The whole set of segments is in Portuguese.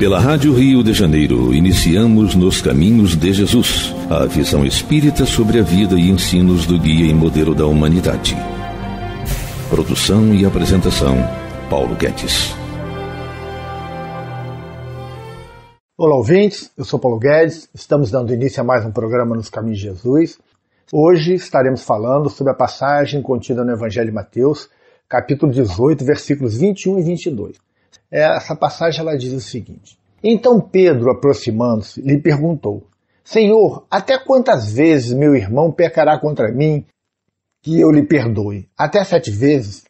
Pela Rádio Rio de Janeiro, iniciamos Nos Caminhos de Jesus, a visão espírita sobre a vida e ensinos do guia e modelo da humanidade. Produção e apresentação, Paulo Guedes. Olá, ouvintes. Eu sou Paulo Guedes. Estamos dando início a mais um programa Nos Caminhos de Jesus. Hoje estaremos falando sobre a passagem contida no Evangelho de Mateus, capítulo 18, versículos 21 e 22. É, essa passagem ela diz o seguinte: Então Pedro, aproximando-se, lhe perguntou: Senhor, até quantas vezes meu irmão pecará contra mim que eu lhe perdoe? Até sete vezes?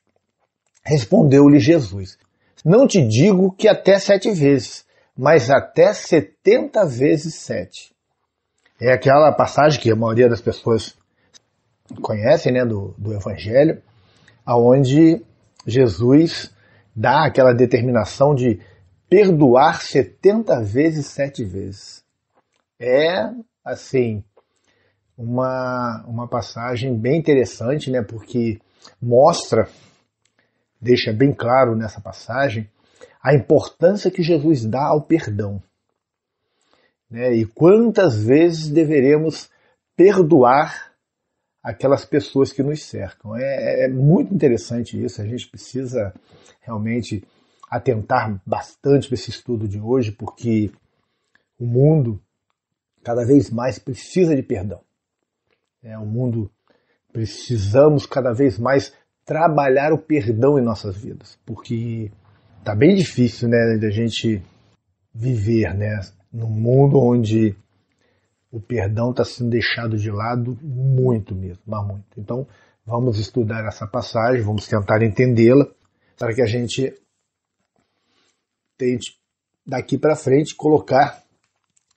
Respondeu-lhe Jesus: Não te digo que até sete vezes, mas até setenta vezes sete. É aquela passagem que a maioria das pessoas conhecem né, do, do Evangelho, aonde Jesus dá aquela determinação de perdoar 70 vezes, sete vezes. É, assim, uma, uma passagem bem interessante, né? Porque mostra, deixa bem claro nessa passagem, a importância que Jesus dá ao perdão. Né? E quantas vezes deveremos perdoar aquelas pessoas que nos cercam. É, é, é, muito interessante isso, a gente precisa realmente atentar bastante para esse estudo de hoje, porque o mundo cada vez mais precisa de perdão. É, o mundo precisamos cada vez mais trabalhar o perdão em nossas vidas, porque está bem difícil, né, da gente viver, né, num mundo onde o perdão está sendo deixado de lado muito mesmo, mas muito. Então, vamos estudar essa passagem, vamos tentar entendê-la, para que a gente tente, daqui para frente, colocar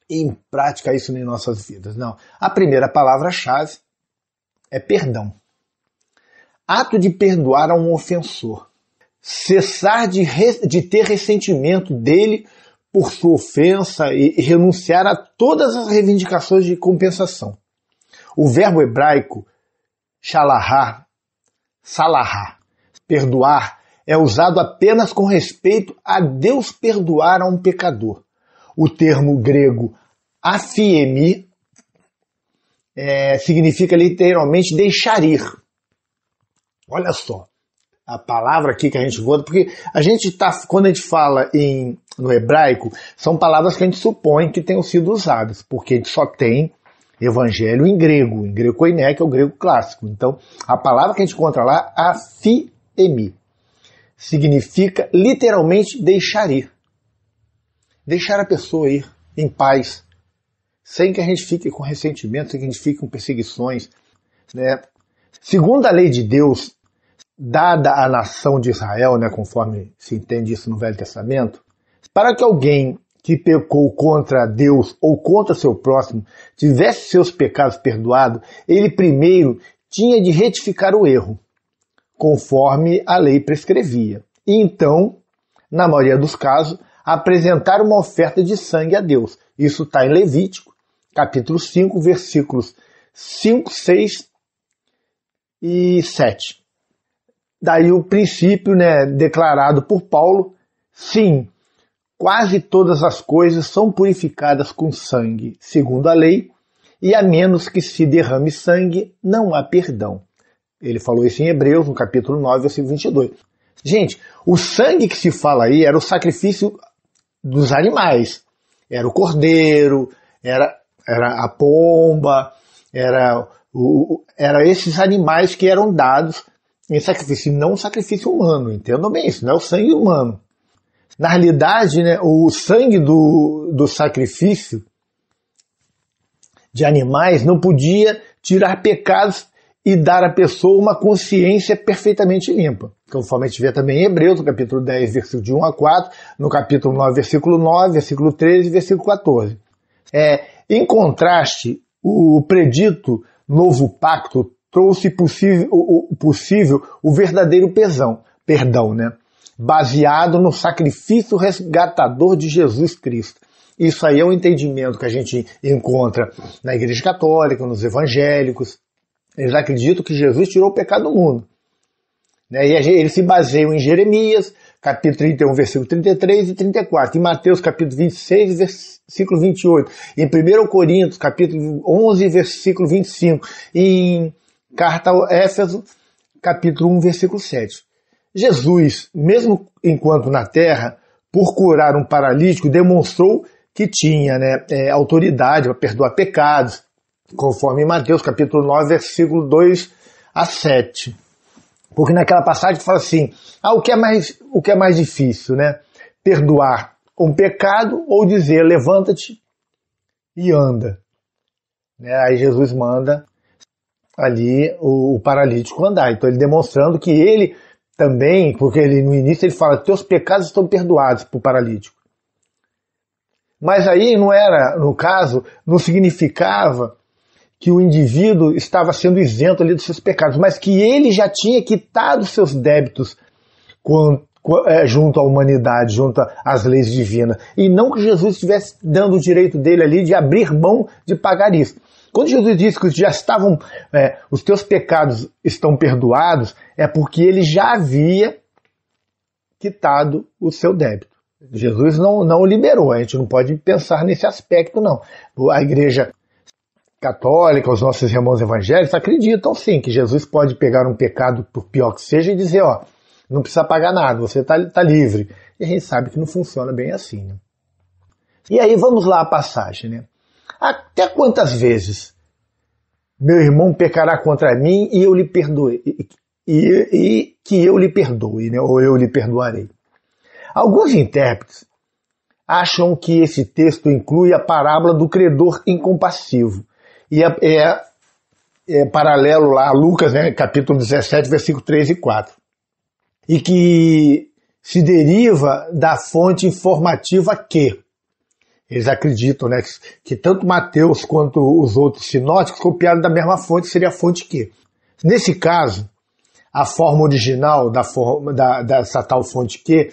em prática isso em nossas vidas. Não. A primeira palavra-chave é perdão. Ato de perdoar a um ofensor. Cessar de, de ter ressentimento dele por sua ofensa e, renunciar a todas as reivindicações de compensação. O verbo hebraico shalahar, salahá, perdoar, é usado apenas com respeito a Deus perdoar a um pecador. O termo grego afiemi é, significa literalmente deixar ir. Olha só a palavra aqui que a gente gosta, porque a gente tá, quando a gente fala em no hebraico, são palavras que a gente supõe que tenham sido usadas, porque a gente só tem evangelho em grego, em grego koiné, que é o grego clássico. Então, a palavra que a gente encontra lá, afiemi, significa literalmente deixar ir. Deixar a pessoa ir em paz, sem que a gente fique com ressentimento, sem que a gente fique com perseguições. Né? Segundo a lei de Deus, dada à nação de Israel, né, conforme se entende isso no Velho Testamento, para que alguém que pecou contra Deus ou contra seu próximo tivesse seus pecados perdoados, ele primeiro tinha de retificar o erro, conforme a lei prescrevia. E então, na maioria dos casos, apresentar uma oferta de sangue a Deus. Isso está em Levítico, capítulo 5, versículos 5, 6 e 7. Daí o princípio né, declarado por Paulo: sim, quase todas as coisas são purificadas com sangue, segundo a lei, e a menos que se derrame sangue, não há perdão. Ele falou isso em Hebreus, no capítulo 9, versículo 22. Gente, o sangue que se fala aí era o sacrifício dos animais. Era o cordeiro, era, era a pomba, era, o, era esses animais que eram dados em sacrifício, não sacrifício humano. Entendam bem isso, não é o sangue humano. Na realidade, né, o sangue do, do sacrifício de animais não podia tirar pecados e dar à pessoa uma consciência perfeitamente limpa. Conforme a gente vê também em Hebreus, no capítulo 10, versículo de 1 a 4, no capítulo 9, versículo 9, versículo 13 e versículo 14. É, em contraste, o predito novo pacto trouxe possível o, o, possível o verdadeiro pesão, perdão, né? baseado no sacrifício resgatador de Jesus Cristo. Isso aí é um entendimento que a gente encontra na Igreja Católica, nos evangélicos. Eles acreditam que Jesus tirou o pecado do mundo. Né? E eles se baseiam em Jeremias, capítulo 31, versículo 33 e 34, em Mateus, capítulo 26, versículo 28, em 1 Coríntios, capítulo 11, versículo 25, em Carta ao Éfeso, capítulo 1, versículo 7. Jesus, mesmo enquanto na terra, por curar um paralítico, demonstrou que tinha né, é, autoridade para perdoar pecados, conforme Mateus capítulo 9, versículo 2 a 7. Porque naquela passagem fala assim: ah, o que é mais, o que é mais difícil, né? Perdoar um pecado ou dizer levanta-te e anda. Né? Aí Jesus manda ali o, o paralítico andar. Então ele demonstrando que ele também, porque ele no início ele fala: "Teus pecados estão perdoados" para o paralítico. Mas aí não era, no caso, não significava que o indivíduo estava sendo isento ali dos seus pecados, mas que ele já tinha quitado seus débitos é, junto à humanidade, junto às leis divinas. E não que Jesus estivesse dando o direito dele ali de abrir mão de pagar isso. Quando Jesus disse que já estavam, é, os teus pecados estão perdoados, é porque ele já havia quitado o seu débito. Jesus não, não liberou, a gente não pode pensar nesse aspecto, não. A igreja católica, os nossos irmãos evangélicos acreditam sim que Jesus pode pegar um pecado, por pior que seja, e dizer: ó, não precisa pagar nada, você está tá livre. E a gente sabe que não funciona bem assim. Né? E aí vamos lá a passagem, né? Até quantas vezes meu irmão pecará contra mim e eu lhe perdoei? e, e que eu lhe perdoe, né? ou eu lhe perdoarei. Alguns intérpretes acham que esse texto inclui a parábola do credor incompassivo. E é, é, é paralelo lá a Lucas, né, capítulo 17, versículo 3 e 4. E que se deriva da fonte informativa que eles acreditam né, que, que tanto Mateus quanto os outros sinóticos copiaram da mesma fonte, seria a fonte que. Nesse caso, a forma original da forma, da, dessa tal fonte Q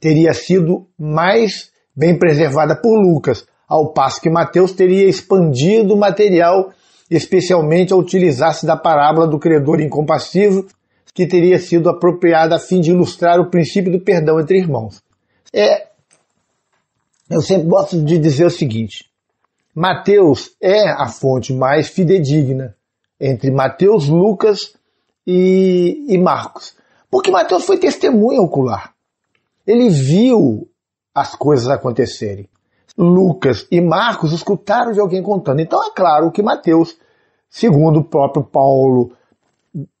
teria sido mais bem preservada por Lucas, ao passo que Mateus teria expandido o material, especialmente ao utilizar-se da parábola do credor incompassivo, que teria sido apropriada a fim de ilustrar o princípio do perdão entre irmãos. É, eu sempre gosto de dizer o seguinte: Mateus é a fonte mais fidedigna entre Mateus, Lucas e, e Marcos. Porque Mateus foi testemunha ocular. Ele viu as coisas acontecerem. Lucas e Marcos escutaram de alguém contando. Então é claro que Mateus, segundo o próprio Paulo,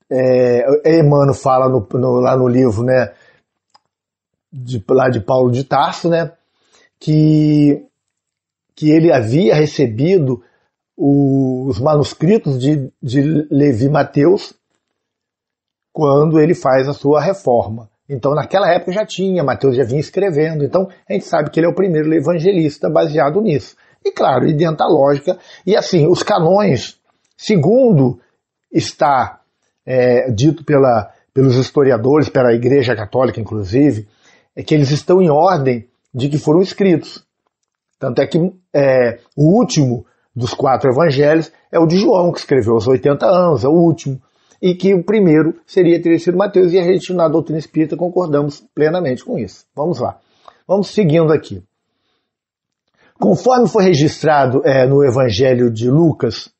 é, é Emmanuel fala no, no, lá no livro, né, de, lá de Paulo de Tarso, né, que, que ele havia recebido os manuscritos de, de Levi Mateus quando ele faz a sua reforma. Então, naquela época já tinha, Mateus já vinha escrevendo, então a gente sabe que ele é o primeiro evangelista baseado nisso. E claro, e dentro da lógica, e assim, os canões, segundo está é, dito pela, pelos historiadores, pela Igreja Católica inclusive, é que eles estão em ordem de que foram escritos. Tanto é que é, o último dos quatro evangelhos é o de João, que escreveu aos 80 anos, é o último e que o primeiro seria ter sido Mateus, e a gente na doutrina espírita concordamos plenamente com isso. Vamos lá. Vamos seguindo aqui. Conforme foi registrado é, no Evangelho de Lucas,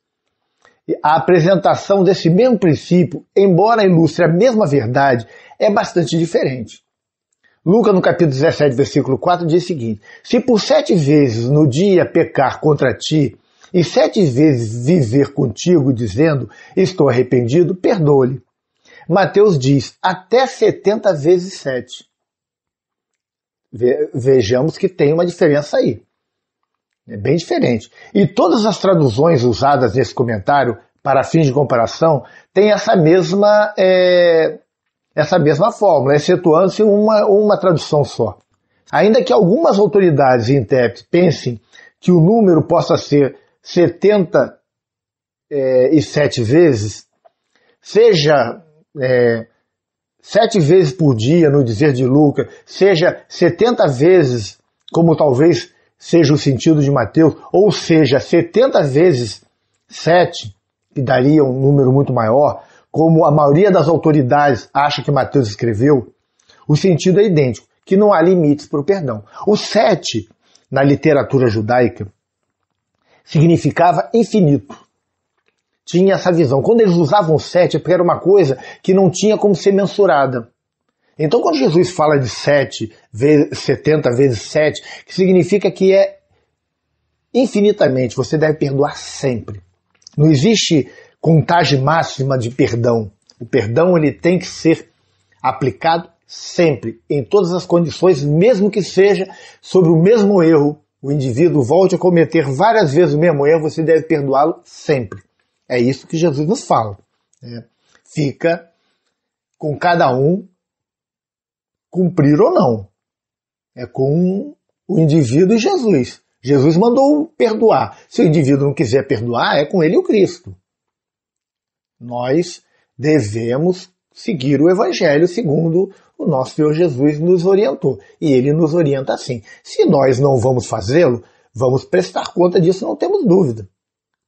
a apresentação desse mesmo princípio, embora ilustre a mesma verdade, é bastante diferente. Lucas, no capítulo 17, versículo 4, diz o seguinte: Se por sete vezes no dia pecar contra ti, e sete vezes dizer contigo, dizendo, estou arrependido, perdoe-lhe. Mateus diz, até setenta vezes sete. Vejamos que tem uma diferença aí. É bem diferente. E todas as traduções usadas nesse comentário, para fins de comparação, têm essa mesma, é, essa mesma fórmula, excetuando-se uma, uma tradução só. Ainda que algumas autoridades e intérpretes pensem que o número possa ser 77 é, vezes, seja é, sete vezes por dia no dizer de Lucas, seja 70 vezes, como talvez seja o sentido de Mateus, ou seja, 70 vezes 7, que daria um número muito maior, como a maioria das autoridades acha que Mateus escreveu, o sentido é idêntico, que não há limites para o perdão. O 7, na literatura judaica, significava infinito. Tinha essa visão. Quando eles usavam sete, era uma coisa que não tinha como ser mensurada. Então, quando Jesus fala de sete, vezes, vezes sete, que significa que é infinitamente, você deve perdoar sempre. Não existe contagem máxima de perdão. O perdão ele tem que ser aplicado sempre, em todas as condições, mesmo que seja sobre o mesmo erro o indivíduo volte a cometer várias vezes o mesmo erro, você deve perdoá-lo sempre. É isso que Jesus nos fala. Né? Fica com cada um cumprir ou não. É com o indivíduo e Jesus. Jesus mandou perdoar. Se o indivíduo não quiser perdoar, é com ele o Cristo. Nós devemos seguir o Evangelho segundo o nosso Senhor Jesus nos orientou. E ele nos orienta assim. Se nós não vamos fazê-lo, vamos prestar conta disso, não temos dúvida.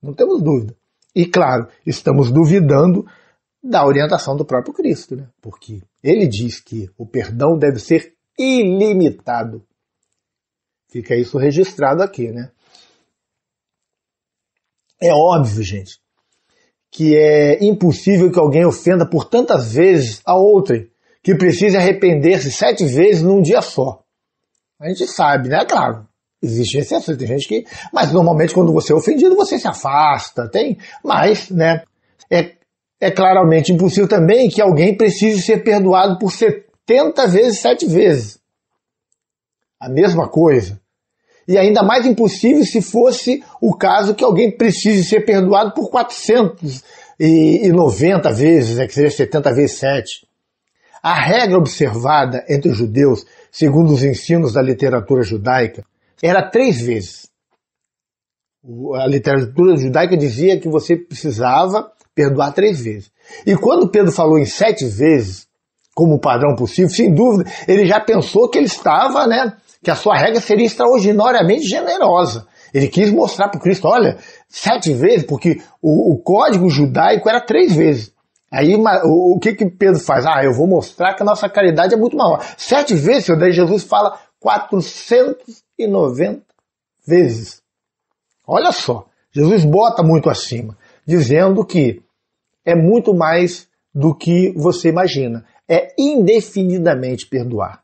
Não temos dúvida. E claro, estamos duvidando da orientação do próprio Cristo, né? Porque ele diz que o perdão deve ser ilimitado. Fica isso registrado aqui, né? É óbvio, gente, que é impossível que alguém ofenda por tantas vezes a outra que precise arrepender-se sete vezes num dia só. A gente sabe, né? Claro. Existem exceções, tem gente que. Mas normalmente quando você é ofendido, você se afasta, tem. Mas, né? É, é claramente impossível também que alguém precise ser perdoado por 70 vezes, sete vezes. A mesma coisa. E ainda mais impossível se fosse o caso que alguém precise ser perdoado por 490 vezes, né, que seria 70 vezes 7. A regra observada entre os judeus, segundo os ensinos da literatura judaica, era três vezes. A literatura judaica dizia que você precisava perdoar três vezes. E quando Pedro falou em sete vezes, como padrão possível, sem dúvida, ele já pensou que ele estava, né, que a sua regra seria extraordinariamente generosa. Ele quis mostrar para Cristo, olha, sete vezes, porque o, o código judaico era três vezes. Aí o que que Pedro faz? Ah, eu vou mostrar que a nossa caridade é muito maior. Sete vezes, daí Jesus fala 490 vezes. Olha só, Jesus bota muito acima, dizendo que é muito mais do que você imagina. É indefinidamente perdoar.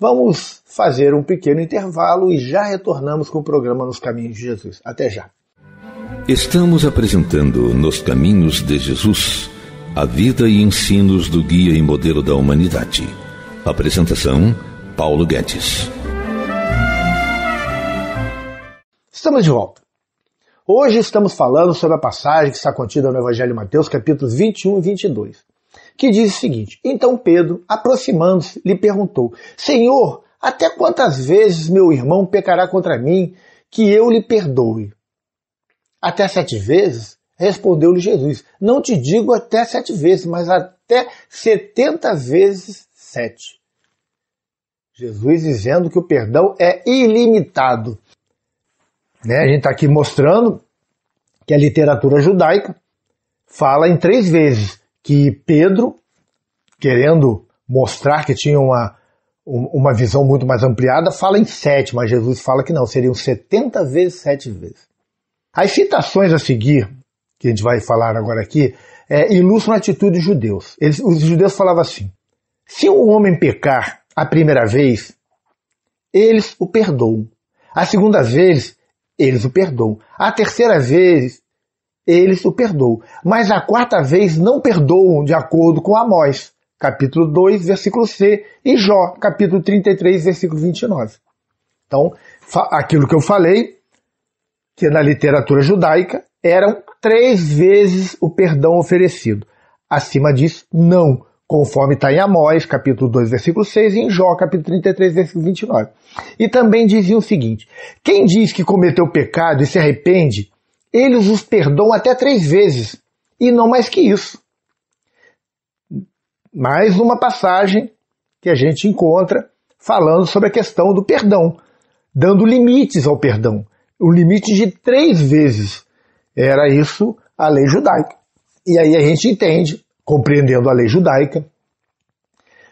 Vamos fazer um pequeno intervalo e já retornamos com o programa Nos Caminhos de Jesus. Até já. Estamos apresentando Nos Caminhos de Jesus a vida e ensinos do guia e modelo da humanidade. Apresentação: Paulo Guedes. Estamos de volta. Hoje estamos falando sobre a passagem que está contida no Evangelho de Mateus, capítulos 21 e 22, que diz o seguinte: Então Pedro, aproximando-se, lhe perguntou: Senhor, até quantas vezes meu irmão pecará contra mim que eu lhe perdoe? Até sete vezes? Respondeu-lhe Jesus: Não te digo até sete vezes, mas até setenta vezes sete. Jesus dizendo que o perdão é ilimitado. Né? A gente está aqui mostrando que a literatura judaica fala em três vezes que Pedro, querendo mostrar que tinha uma, uma visão muito mais ampliada, fala em sete, mas Jesus fala que não, seriam setenta vezes sete vezes. As citações a seguir que a gente vai falar agora aqui, é, ilustra uma atitude dos judeus. Eles, os judeus falavam assim: se o homem pecar a primeira vez, eles o perdoam. A segunda vez, eles o perdoam. A terceira vez, eles o perdoam. Mas a quarta vez não perdoam, de acordo com Amós, capítulo 2, versículo C, e Jó, capítulo 33, versículo 29. Então, aquilo que eu falei, que é na literatura judaica, eram três vezes o perdão oferecido. Acima disso, não, conforme está em Amós, capítulo 2, versículo 6, e em Jó, capítulo 33, versículo 29. E também dizia o seguinte: quem diz que cometeu pecado e se arrepende, eles os perdoam até três vezes, e não mais que isso. Mais uma passagem que a gente encontra falando sobre a questão do perdão, dando limites ao perdão. O um limite de três vezes era isso a lei judaica. E aí a gente entende, compreendendo a lei judaica,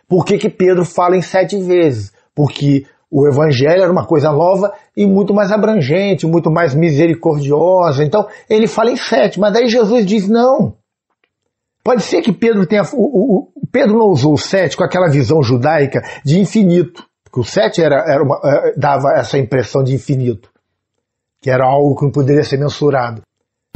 por que, que Pedro fala em sete vezes. Porque o evangelho era uma coisa nova e muito mais abrangente, muito mais misericordiosa. Então, ele fala em sete, mas aí Jesus diz não. Pode ser que Pedro tenha. O, o, Pedro não usou o sete com aquela visão judaica de infinito, porque o sete era, era uma, eh, dava essa impressão de infinito, que era algo que não poderia ser mensurado.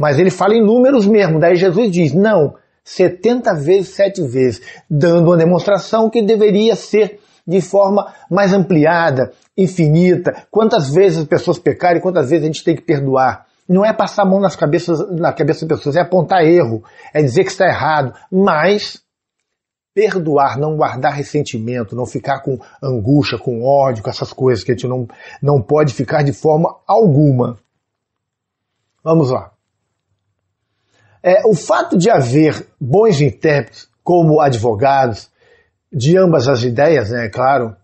Mas ele fala em números mesmo. Daí Jesus diz: não, 70 vezes, 7 vezes, dando uma demonstração que deveria ser de forma mais ampliada, infinita. Quantas vezes as pessoas pecarem, quantas vezes a gente tem que perdoar. Não é passar a mão nas cabeças, na cabeça das pessoas, é apontar erro, é dizer que está errado, mas perdoar, não guardar ressentimento, não ficar com angústia, com ódio, com essas coisas que a gente não, não pode ficar de forma alguma. Vamos lá. É, o fato de haver bons intérpretes como advogados de ambas as ideias, né, é claro,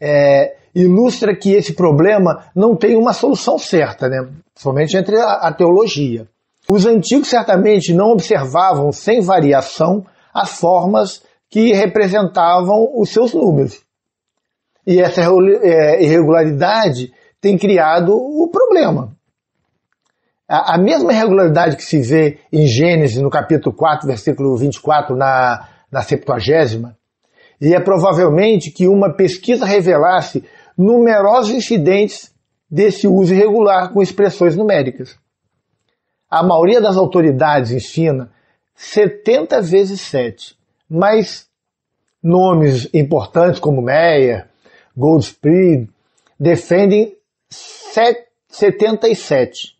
é, ilustra que esse problema não tem uma solução certa, né, somente entre a, a teologia. Os antigos certamente não observavam sem variação as formas que representavam os seus números. E essa é, irregularidade tem criado o problema. A, a mesma irregularidade que se vê em Gênesis, no capítulo 4, versículo 24, na, na Septuagésima, e é provavelmente que uma pesquisa revelasse numerosos incidentes desse uso irregular com expressões numéricas. A maioria das autoridades ensina 70 vezes 7, mas nomes importantes como Meyer, Goldspring, defendem 77.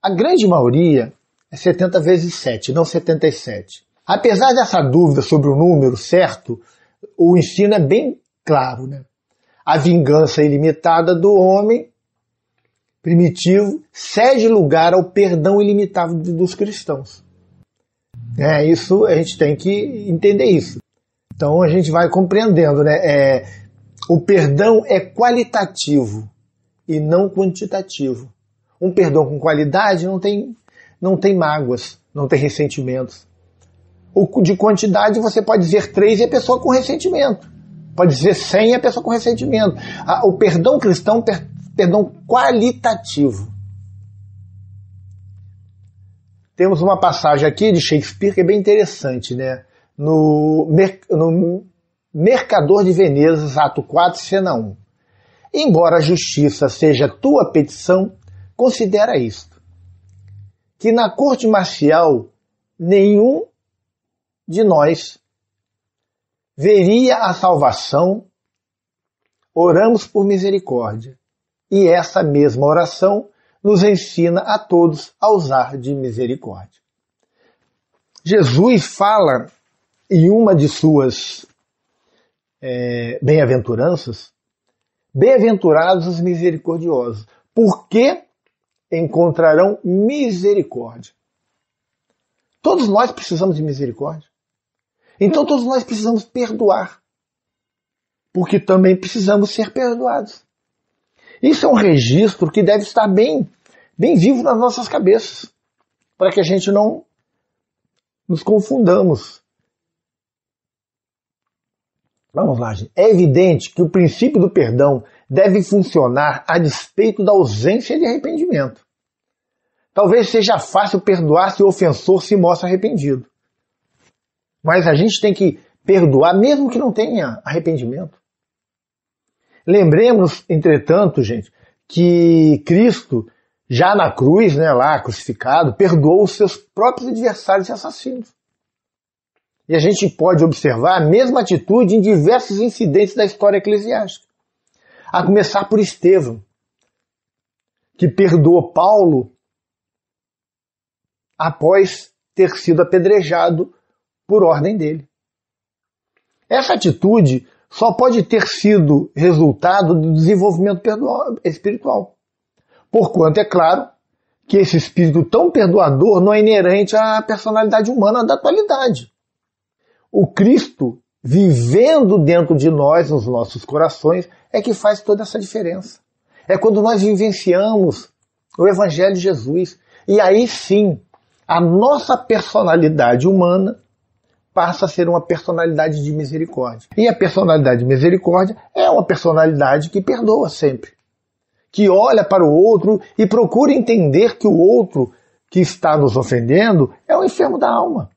A grande maioria é 70 vezes 7, não 77. Apesar dessa dúvida sobre o número certo, o ensino é bem claro. Né? A vingança ilimitada do homem primitivo cede lugar ao perdão ilimitado dos cristãos. É, isso a gente tem que entender isso. Então a gente vai compreendendo, né? É, o perdão é qualitativo e não quantitativo. Um perdão com qualidade não tem, não tem mágoas, não tem ressentimentos. O de quantidade você pode dizer três e a pessoa com ressentimento. Pode dizer cem e a pessoa com ressentimento. O perdão cristão perdão qualitativo. Temos uma passagem aqui de Shakespeare que é bem interessante, né? No, no Mercador de Veneza, ato 4, cena 1. Embora a justiça seja tua petição, considera isto: que na corte marcial nenhum de nós veria a salvação, oramos por misericórdia. E essa mesma oração nos ensina a todos a usar de misericórdia. Jesus fala em uma de suas é, bem-aventuranças, bem-aventurados os misericordiosos, porque encontrarão misericórdia. Todos nós precisamos de misericórdia. Então todos nós precisamos perdoar. Porque também precisamos ser perdoados. Isso é um registro que deve estar bem, bem vivo nas nossas cabeças, para que a gente não nos confundamos. Vamos lá, gente. É evidente que o princípio do perdão deve funcionar a despeito da ausência de arrependimento. Talvez seja fácil perdoar se o ofensor se mostra arrependido. Mas a gente tem que perdoar mesmo que não tenha arrependimento. Lembremos, entretanto, gente, que Cristo, já na cruz, né, lá crucificado, perdoou os seus próprios adversários e assassinos. E a gente pode observar a mesma atitude em diversos incidentes da história eclesiástica a começar por Estevão, que perdoou Paulo após ter sido apedrejado por ordem dele. Essa atitude só pode ter sido resultado do desenvolvimento espiritual. Porquanto, é claro, que esse espírito tão perdoador não é inerente à personalidade humana da atualidade. O Cristo, vivendo dentro de nós, nos nossos corações, é que faz toda essa diferença. É quando nós vivenciamos o Evangelho de Jesus. E aí sim, a nossa personalidade humana passa a ser uma personalidade de misericórdia. E a personalidade de misericórdia é uma personalidade que perdoa sempre, que olha para o outro e procura entender que o outro que está nos ofendendo é um enfermo da alma.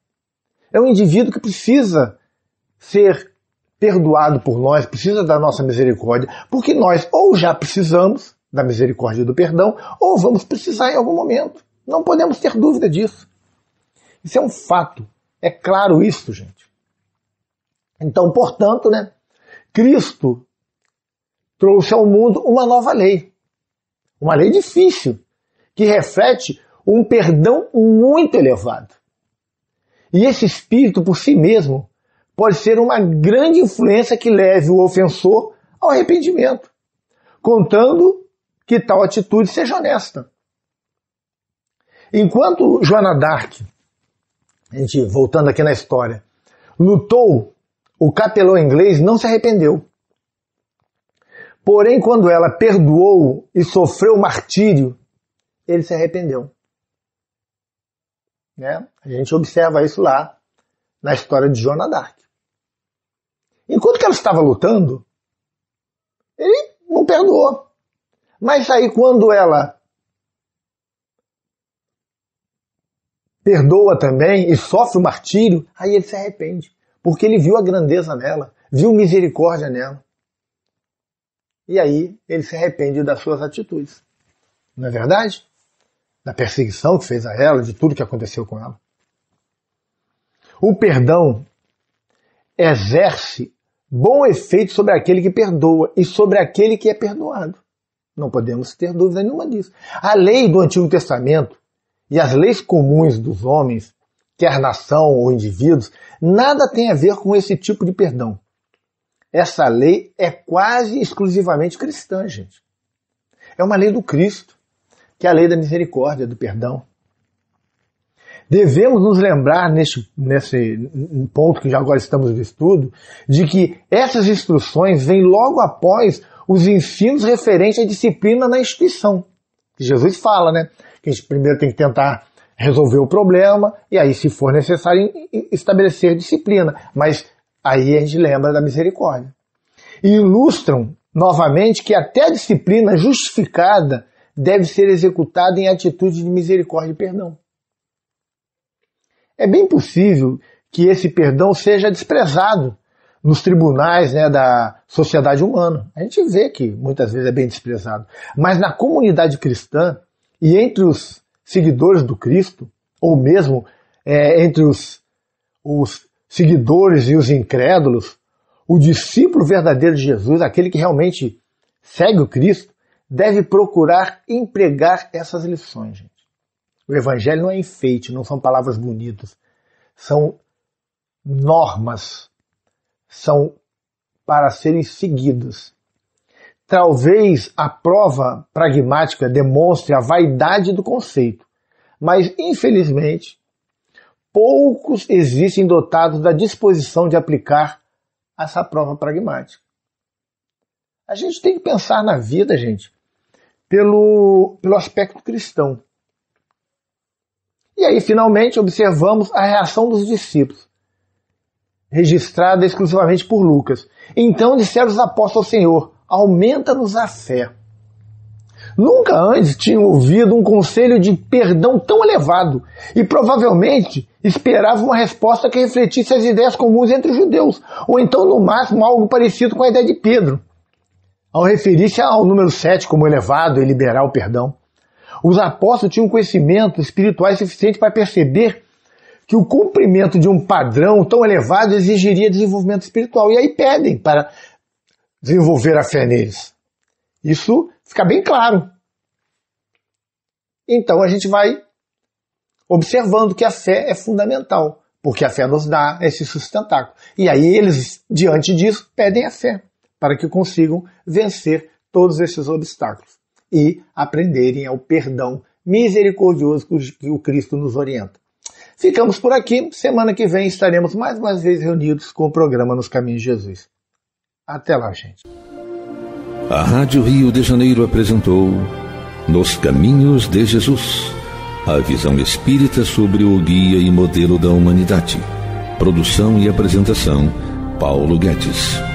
É um indivíduo que precisa ser perdoado por nós, precisa da nossa misericórdia, porque nós ou já precisamos da misericórdia e do perdão, ou vamos precisar em algum momento. Não podemos ter dúvida disso. Isso é um fato. É claro isso, gente. Então, portanto, né, Cristo trouxe ao mundo uma nova lei. Uma lei difícil, que reflete um perdão muito elevado. E esse espírito, por si mesmo, pode ser uma grande influência que leve o ofensor ao arrependimento, contando que tal atitude seja honesta. Enquanto Joana Dark, a gente voltando aqui na história, lutou, o capelão inglês não se arrependeu. Porém, quando ela perdoou e sofreu martírio, ele se arrependeu. Né? A gente observa isso lá na história de Joana Dark. Enquanto que ela estava lutando, ele não perdoou. Mas aí quando ela perdoa também e sofre o martírio, aí ele se arrepende, porque ele viu a grandeza nela, viu misericórdia nela. E aí ele se arrepende das suas atitudes. Não é verdade? Da perseguição que fez a ela, de tudo que aconteceu com ela. O perdão exerce bom efeito sobre aquele que perdoa e sobre aquele que é perdoado. Não podemos ter dúvida nenhuma disso. A lei do Antigo Testamento e as leis comuns dos homens, quer nação ou indivíduos, nada tem a ver com esse tipo de perdão. Essa lei é quase exclusivamente cristã, gente. É uma lei do Cristo, que é a lei da misericórdia, do perdão. Devemos nos lembrar nesse ponto que já agora estamos de estudo, de que essas instruções vêm logo após os ensinos referentes à disciplina na instituição. Jesus fala, né? Que a gente primeiro tem que tentar resolver o problema e aí, se for necessário, estabelecer disciplina. Mas aí a gente lembra da misericórdia. E ilustram novamente que até a disciplina justificada deve ser executada em atitude de misericórdia e perdão é bem possível que esse perdão seja desprezado nos tribunais né, da sociedade humana. A gente vê que muitas vezes é bem desprezado. Mas na comunidade cristã e entre os seguidores do Cristo, ou mesmo é, entre os, os seguidores e os incrédulos, o discípulo verdadeiro de Jesus, aquele que realmente segue o Cristo, deve procurar empregar essas lições. O Evangelho não é enfeite, não são palavras bonitas, são normas, são para serem seguidas. Talvez a prova pragmática demonstre a vaidade do conceito, mas infelizmente poucos existem dotados da disposição de aplicar essa prova pragmática. A gente tem que pensar na vida, gente, pelo, pelo aspecto cristão. E aí, finalmente, observamos a reação dos discípulos, registrada exclusivamente por Lucas. Então disseram os apóstolos ao Senhor: Aumenta-nos a fé. Nunca antes tinham ouvido um conselho de perdão tão elevado e provavelmente esperavam uma resposta que refletisse as ideias comuns entre os judeus, ou então, no máximo, algo parecido com a ideia de Pedro, ao referir-se ao número 7 como elevado e liberal perdão. Os apóstolos tinham conhecimento espiritual suficiente para perceber que o cumprimento de um padrão tão elevado exigiria desenvolvimento espiritual. E aí pedem para desenvolver a fé neles. Isso fica bem claro. Então a gente vai observando que a fé é fundamental, porque a fé nos dá esse sustentáculo. E aí eles, diante disso, pedem a fé para que consigam vencer todos esses obstáculos e aprenderem ao perdão misericordioso que o Cristo nos orienta. Ficamos por aqui. Semana que vem estaremos mais uma vez reunidos com o programa Nos Caminhos de Jesus. Até lá, gente. A Rádio Rio de Janeiro apresentou Nos Caminhos de Jesus a visão espírita sobre o guia e modelo da humanidade. Produção e apresentação, Paulo Guedes.